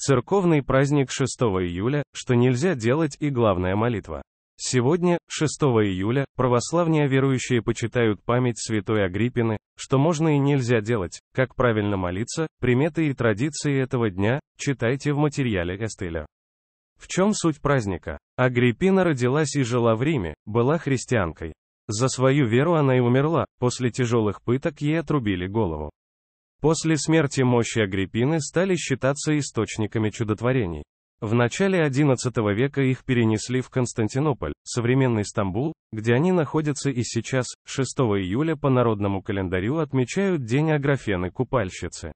Церковный праздник 6 июля, что нельзя делать и главная молитва. Сегодня, 6 июля, православные верующие почитают память святой Агриппины, что можно и нельзя делать, как правильно молиться, приметы и традиции этого дня, читайте в материале Костыля. В чем суть праздника? Агриппина родилась и жила в Риме, была христианкой. За свою веру она и умерла, после тяжелых пыток ей отрубили голову. После смерти мощи Агриппины стали считаться источниками чудотворений. В начале XI века их перенесли в Константинополь, современный Стамбул, где они находятся и сейчас, 6 июля по народному календарю отмечают День Аграфены-Купальщицы.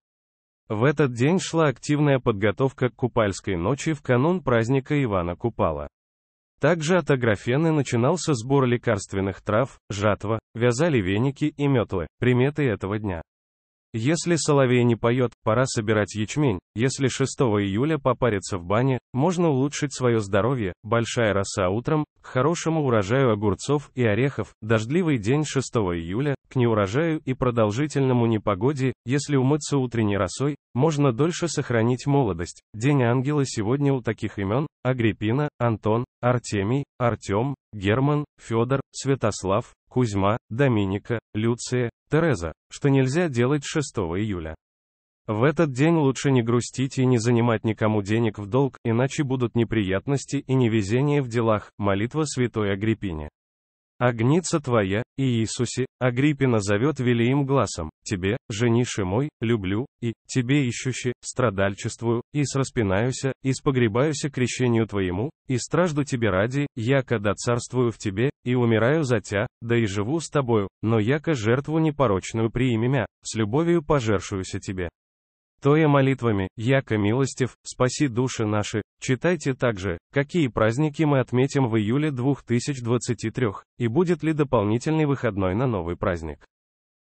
В этот день шла активная подготовка к Купальской ночи в канун праздника Ивана Купала. Также от Аграфены начинался сбор лекарственных трав, жатва, вязали веники и метлы, приметы этого дня. Если соловей не поет, пора собирать ячмень. Если 6 июля попариться в бане, можно улучшить свое здоровье. Большая роса утром, к хорошему урожаю огурцов и орехов, дождливый день 6 июля, к неурожаю и продолжительному непогоде, если умыться утренней росой, можно дольше сохранить молодость. День ангела сегодня у таких имен – Агриппина, Антон, Артемий, Артем, Герман, Федор, Святослав, Кузьма, Доминика, Люция, Тереза, что нельзя делать 6 июля. В этот день лучше не грустить и не занимать никому денег в долг, иначе будут неприятности и невезение в делах, молитва святой Агриппине. Огница твоя, и Иисусе, Агриппина зовет велиим глазом, тебе, жениши мой, люблю, и, тебе ищущи, страдальчествую, и распинаюся, и спогребаюся крещению твоему, и стражду тебе ради, яко да царствую в тебе, и умираю за тя, да и живу с тобою, но яко жертву непорочную приими мя, с любовью пожершуюся тебе. Тоя молитвами, яко милостив, спаси души наши. Читайте также, какие праздники мы отметим в июле 2023, и будет ли дополнительный выходной на новый праздник.